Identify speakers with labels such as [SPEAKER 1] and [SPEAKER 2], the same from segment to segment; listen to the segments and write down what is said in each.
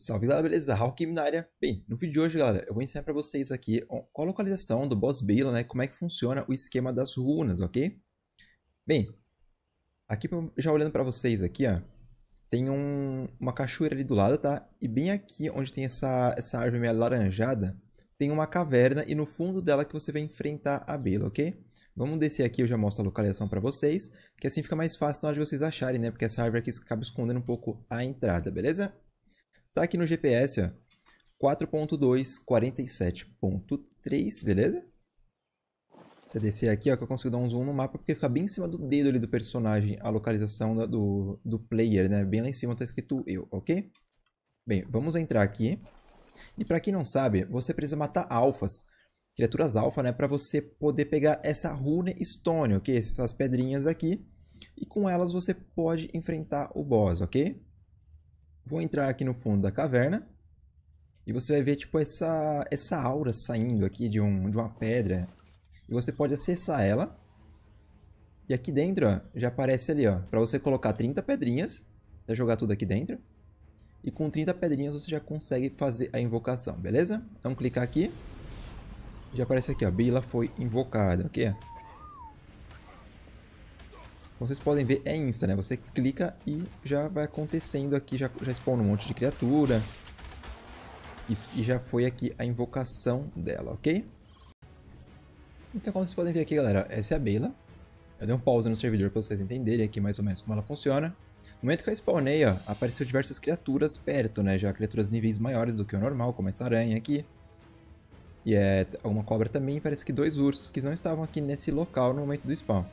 [SPEAKER 1] Salve galera, beleza? Hawking na área. Bem, no vídeo de hoje, galera, eu vou ensinar para vocês aqui qual a localização do boss Baila, né? Como é que funciona o esquema das runas, ok? Bem, aqui já olhando para vocês aqui, ó, tem um, uma cachoeira ali do lado, tá? E bem aqui onde tem essa, essa árvore meio alaranjada, tem uma caverna e no fundo dela que você vai enfrentar a Bela, ok? Vamos descer aqui, eu já mostro a localização para vocês, que assim fica mais fácil na hora de vocês acharem, né? Porque essa árvore aqui acaba escondendo um pouco a entrada, beleza? Tá aqui no GPS, ó. 4.2, 47.3, beleza? Deixa eu descer aqui, ó, que eu consigo dar um zoom no mapa, porque fica bem em cima do dedo ali do personagem, a localização da, do, do player, né? Bem lá em cima tá escrito eu, ok? Bem, vamos entrar aqui. E para quem não sabe, você precisa matar alfas, criaturas alfa, né? Para você poder pegar essa rune stone, ok? Essas pedrinhas aqui. E com elas você pode enfrentar o boss, ok? Vou entrar aqui no fundo da caverna. E você vai ver tipo essa, essa aura saindo aqui de, um, de uma pedra. E você pode acessar ela. E aqui dentro ó, já aparece ali, ó, para você colocar 30 pedrinhas. Vai jogar tudo aqui dentro. E com 30 pedrinhas você já consegue fazer a invocação, beleza? Vamos clicar aqui. Já aparece aqui, ó, Bila foi invocada, ok? Como vocês podem ver, é insta, né? Você clica e já vai acontecendo aqui, já, já spawn um monte de criatura. Isso, e já foi aqui a invocação dela, ok? Então, como vocês podem ver aqui, galera, essa é a Bela. Eu dei um pause no servidor para vocês entenderem aqui mais ou menos como ela funciona. No momento que eu spawnei, ó, apareceu diversas criaturas perto, né? Já criaturas níveis maiores do que o normal, como essa aranha aqui. E é uma cobra também, parece que dois ursos que não estavam aqui nesse local no momento do spawn.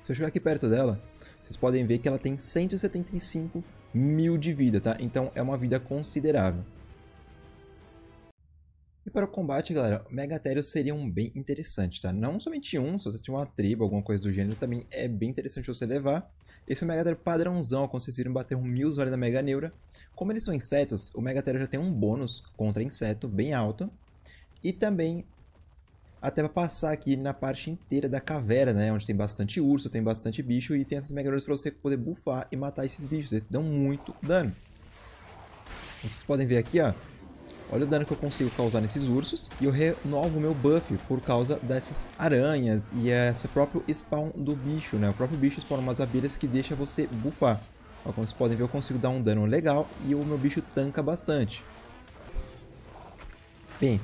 [SPEAKER 1] Se eu chegar aqui perto dela, vocês podem ver que ela tem 175 mil de vida, tá? Então é uma vida considerável. E para o combate, galera, megatérios seriam bem interessantes, tá? Não somente um, se você tiver uma tribo, alguma coisa do gênero, também é bem interessante você levar. Esse é o megatério padrãozão, viram bater um mil usuários da Mega Neura. Como eles são insetos, o megatério já tem um bônus contra inseto bem alto. E também até para passar aqui na parte inteira da caverna, né? Onde tem bastante urso, tem bastante bicho e tem essas megalodons para você poder bufar e matar esses bichos. Eles dão muito dano. Vocês podem ver aqui, ó. Olha o dano que eu consigo causar nesses ursos. E eu renovo meu buff por causa dessas aranhas e esse próprio spawn do bicho, né? O próprio bicho spawna umas abelhas que deixa você bufar. Ó, como vocês podem ver, eu consigo dar um dano legal e o meu bicho tanca bastante. Bem,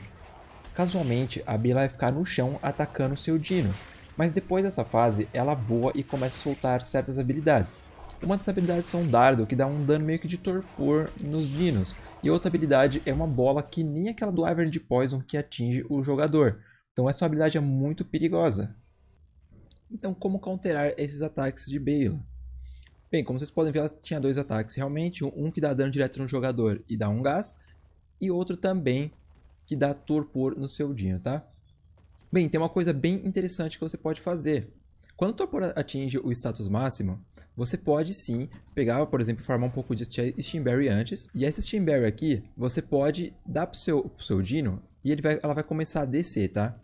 [SPEAKER 1] Casualmente, a Bela vai ficar no chão atacando seu Dino, mas depois dessa fase ela voa e começa a soltar certas habilidades. Uma dessas habilidades são um dardo que dá um dano meio que de torpor nos dinos, e outra habilidade é uma bola que nem aquela do Ivern de Poison que atinge o jogador, então essa é habilidade é muito perigosa. Então como counterar esses ataques de Bela? Bem, como vocês podem ver, ela tinha dois ataques realmente, um que dá dano direto no jogador e dá um gás, e outro também que dá torpor no seu dia, tá? Bem, tem uma coisa bem interessante que você pode fazer. Quando o torpor atinge o status máximo, você pode sim pegar, por exemplo, formar um pouco de Steamberry antes. E essa Steamberry aqui, você pode dar pro seu, pro seu Dino e ele vai, ela vai começar a descer, tá?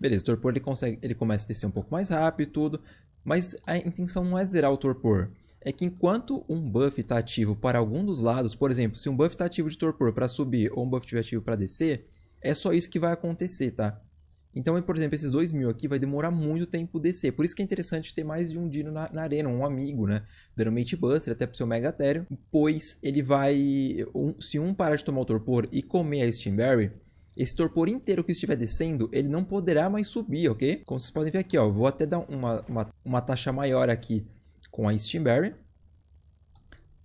[SPEAKER 1] Beleza, o torpor ele, consegue, ele começa a descer um pouco mais rápido e tudo. Mas a intenção não é zerar o torpor. É que enquanto um buff está ativo para algum dos lados, por exemplo, se um buff está ativo de torpor para subir ou um buff estiver ativo para descer, é só isso que vai acontecer, tá? Então, por exemplo, esses 2 mil aqui vai demorar muito tempo descer. Por isso que é interessante ter mais de um Dino na, na arena, um amigo, né? Dando mate buster até pro seu Mega Ethereum. Pois ele vai... Um, se um parar de tomar o torpor e comer a Steam Berry, esse torpor inteiro que estiver descendo, ele não poderá mais subir, ok? Como vocês podem ver aqui, ó. Vou até dar uma, uma, uma taxa maior aqui com a Steam Berry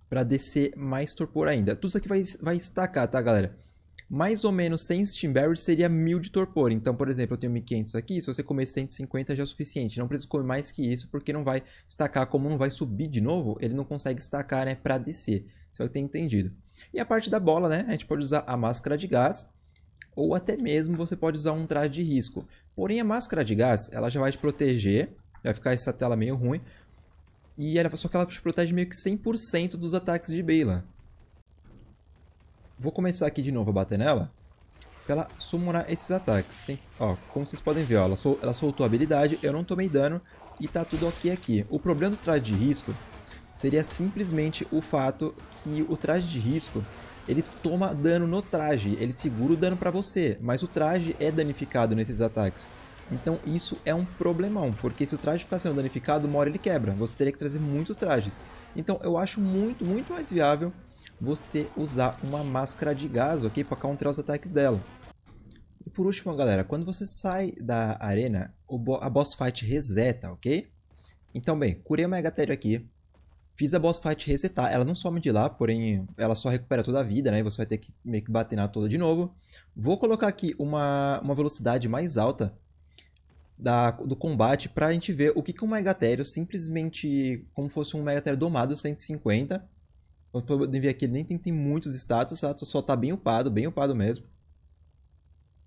[SPEAKER 1] Pra descer mais torpor ainda. Tudo isso aqui vai, vai estacar, tá, galera? mais ou menos 100 Steamberries seria 1000 de torpor. Então, por exemplo, eu tenho 1500 aqui, se você comer 150 já é suficiente. Não precisa comer mais que isso, porque não vai destacar. Como não vai subir de novo, ele não consegue destacar né, para descer. Você vai ter entendido. E a parte da bola, né? A gente pode usar a máscara de gás, ou até mesmo você pode usar um traje de risco. Porém, a máscara de gás, ela já vai te proteger, vai ficar essa tela meio ruim, e ela, só que ela te protege meio que 100% dos ataques de Bela. Vou começar aqui de novo a bater nela. Pra ela summonar esses ataques. Tem, ó, como vocês podem ver, ó, ela, sol, ela soltou a habilidade, eu não tomei dano e tá tudo ok aqui. O problema do traje de risco seria simplesmente o fato que o traje de risco ele toma dano no traje, ele segura o dano para você, mas o traje é danificado nesses ataques. Então isso é um problemão, porque se o traje ficar sendo danificado, uma hora ele quebra, você teria que trazer muitos trajes. Então eu acho muito, muito mais viável você usar uma máscara de gás ok, para counter os ataques dela. E por último, galera, quando você sai da arena, a boss fight reseta, ok? Então, bem, curei o Megatério aqui. Fiz a boss fight resetar. Ela não some de lá, porém ela só recupera toda a vida, né? E você vai ter que meio que bater na toda de novo. Vou colocar aqui uma, uma velocidade mais alta da, do combate pra gente ver o que, que um Megatério, simplesmente como fosse um Megatério domado, 150 como podem ver aqui, ele nem tem, tem muitos status, tá? só tá bem upado, bem upado mesmo.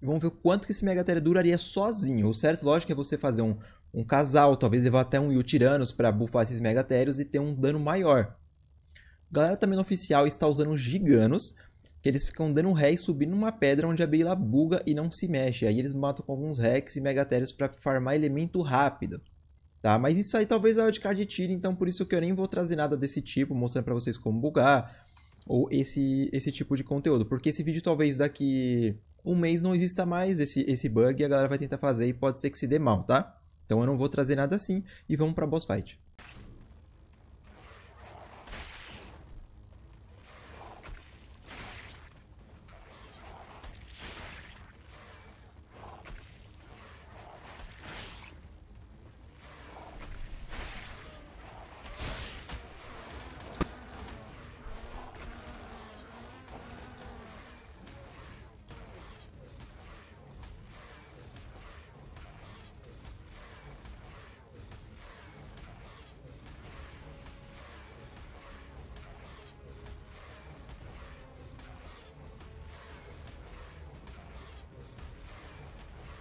[SPEAKER 1] E vamos ver o quanto que esse Megatéria duraria sozinho. O certo, lógico, é você fazer um, um casal, talvez levar até um Yutiranos para buffar esses Megatérios e ter um dano maior. A galera também no oficial está usando Giganos, que eles ficam dando ré e subindo uma pedra onde a Beila buga e não se mexe. Aí eles matam com alguns Rex e Megatérios para farmar elemento rápido. Tá? Mas isso aí talvez a é wildcard tire, então por isso que eu nem vou trazer nada desse tipo, mostrando para vocês como bugar, ou esse, esse tipo de conteúdo. Porque esse vídeo talvez daqui um mês não exista mais esse, esse bug e a galera vai tentar fazer e pode ser que se dê mal, tá? Então eu não vou trazer nada assim e vamos pra boss fight.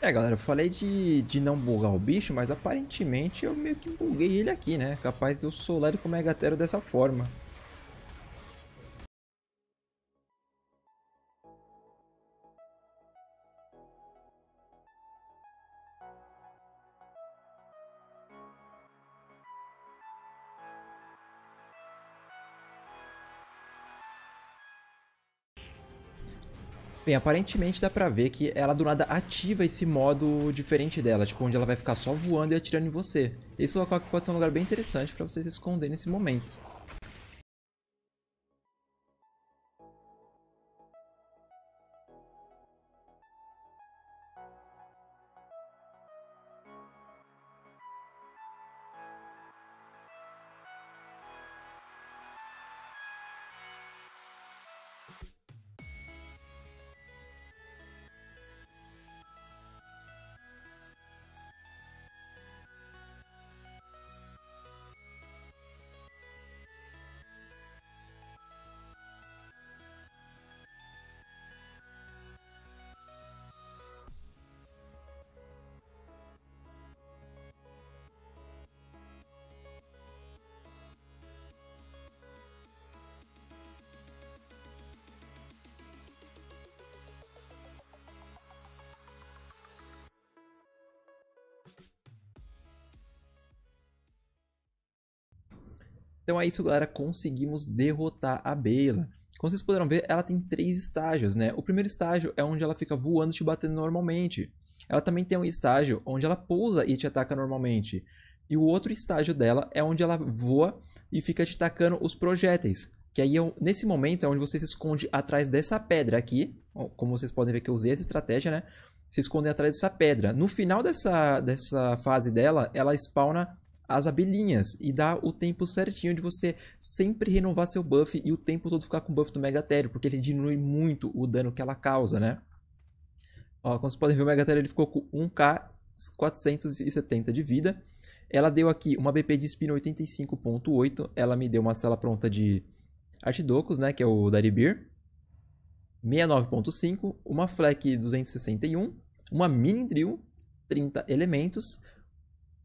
[SPEAKER 1] É, galera, eu falei de, de não bugar o bicho, mas aparentemente eu meio que buguei ele aqui, né? Capaz de eu solar ele com o Megatero dessa forma. Bem, aparentemente dá pra ver que ela do nada ativa esse modo diferente dela, tipo, onde ela vai ficar só voando e atirando em você. Esse local aqui pode ser um lugar bem interessante pra você se esconder nesse momento. Então é isso, galera. Conseguimos derrotar a Bela. Como vocês puderam ver, ela tem três estágios, né? O primeiro estágio é onde ela fica voando te batendo normalmente. Ela também tem um estágio onde ela pousa e te ataca normalmente. E o outro estágio dela é onde ela voa e fica te atacando os projéteis. Que aí, é nesse momento, é onde você se esconde atrás dessa pedra aqui. Como vocês podem ver que eu usei essa estratégia, né? Se esconde atrás dessa pedra. No final dessa, dessa fase dela, ela spawna as abelhinhas e dá o tempo certinho de você sempre renovar seu buff e o tempo todo ficar com o buff do Megatério, porque ele diminui muito o dano que ela causa, né? Ó, como vocês podem ver, o Megatério ele ficou com 1k 470 de vida. Ela deu aqui uma BP de espino 85.8, ela me deu uma cela pronta de Artidocus, né, que é o Daribir. 69.5, uma Fleck 261, uma Mini Drill, 30 elementos,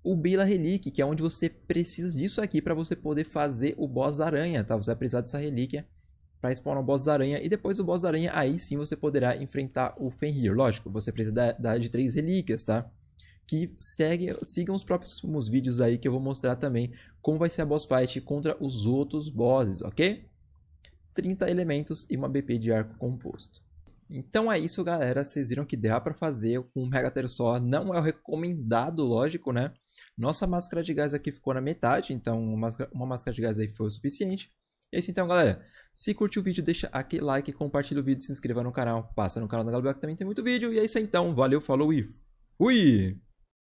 [SPEAKER 1] o Bila Relic, que é onde você precisa disso aqui para você poder fazer o boss aranha, tá? Você vai precisar dessa relíquia para spawnar o boss aranha e depois do boss aranha aí sim você poderá enfrentar o Fenrir. Lógico, você precisa da, da, de três relíquias, tá? Que segue, sigam os próximos vídeos aí que eu vou mostrar também como vai ser a boss fight contra os outros bosses, ok? 30 elementos e uma BP de arco composto. Então é isso, galera. Vocês viram que dá para fazer com um Megater só. Não é o recomendado, lógico, né? Nossa máscara de gás aqui ficou na metade, então uma máscara de gás aí foi o suficiente. É isso então, galera. Se curtiu o vídeo, deixa aquele like, compartilha o vídeo, se inscreva no canal, passa no canal da que também tem muito vídeo. E é isso então, valeu, falou e fui!